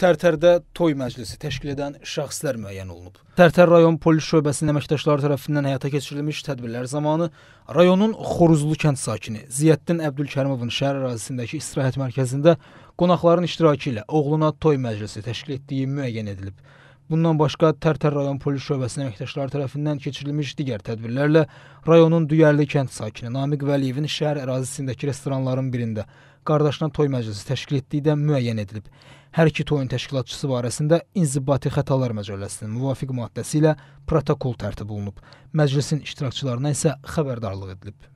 Tərtərdə toy məclisi təşkil edən şəxslər müəyyən olunub. Tərtər rayon polis şöbəsinin əməkdaşları tərəfindən həyata keçirilmiş tədbirlər zamanı rayonun Xoruzlu kənd sakini Ziyəddin Əbdülkərimovun şəhər ərazisindəki istirahət mərkəzində qonaqların iştirakı ilə oğluna toy məclisi təşkil etdiyi müəyyən edilib. Bundan başqa Tərtər rayon polis şöbəsinin əməkdaşları tərəfindən keçirilmiş digər tədbirlərlə rayonun Düyərli kənd sakini Namiq Vəliyevin şəhər ərazisindəki restoranların birində qardaşına toy məclisi təşkil etdiyi də müəyyən edilib. Hər iki toyun təşkilatçısı barəsində inzibati xətalar məcəlləsinin müvafiq maddəsi ilə protokol tərtib olunub. Məclisin iştirakçılarına isə xəbərdarlıq edilib.